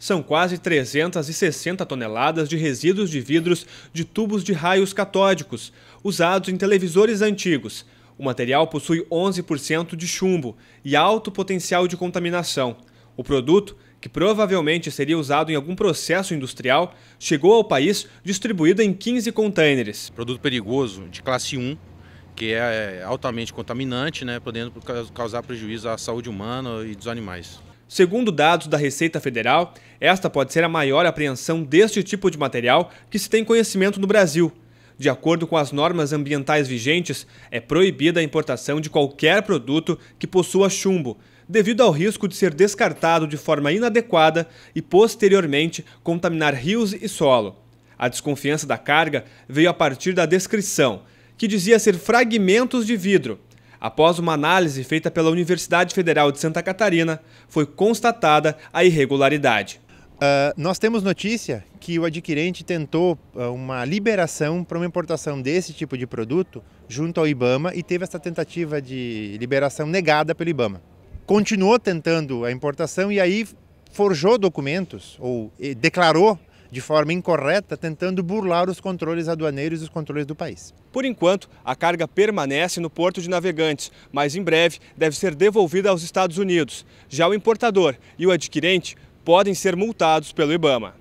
são quase 360 toneladas de resíduos de vidros de tubos de raios catódicos, usados em televisores antigos. O material possui 11% de chumbo e alto potencial de contaminação. O produto, que provavelmente seria usado em algum processo industrial, chegou ao país distribuído em 15 contêineres. Produto perigoso de classe 1, que é, é altamente contaminante, né, podendo causar prejuízo à saúde humana e dos animais. Segundo dados da Receita Federal, esta pode ser a maior apreensão deste tipo de material que se tem conhecimento no Brasil. De acordo com as normas ambientais vigentes, é proibida a importação de qualquer produto que possua chumbo, devido ao risco de ser descartado de forma inadequada e posteriormente contaminar rios e solo. A desconfiança da carga veio a partir da descrição, que dizia ser fragmentos de vidro, Após uma análise feita pela Universidade Federal de Santa Catarina, foi constatada a irregularidade. Uh, nós temos notícia que o adquirente tentou ah, uma liberação para uma importação desse tipo de produto junto ao IBAMA e teve essa tentativa de liberação negada pelo IBAMA. Continuou tentando a importação e aí forjou documentos ou eh, declarou de forma incorreta, tentando burlar os controles aduaneiros e os controles do país. Por enquanto, a carga permanece no porto de Navegantes, mas em breve deve ser devolvida aos Estados Unidos. Já o importador e o adquirente podem ser multados pelo Ibama.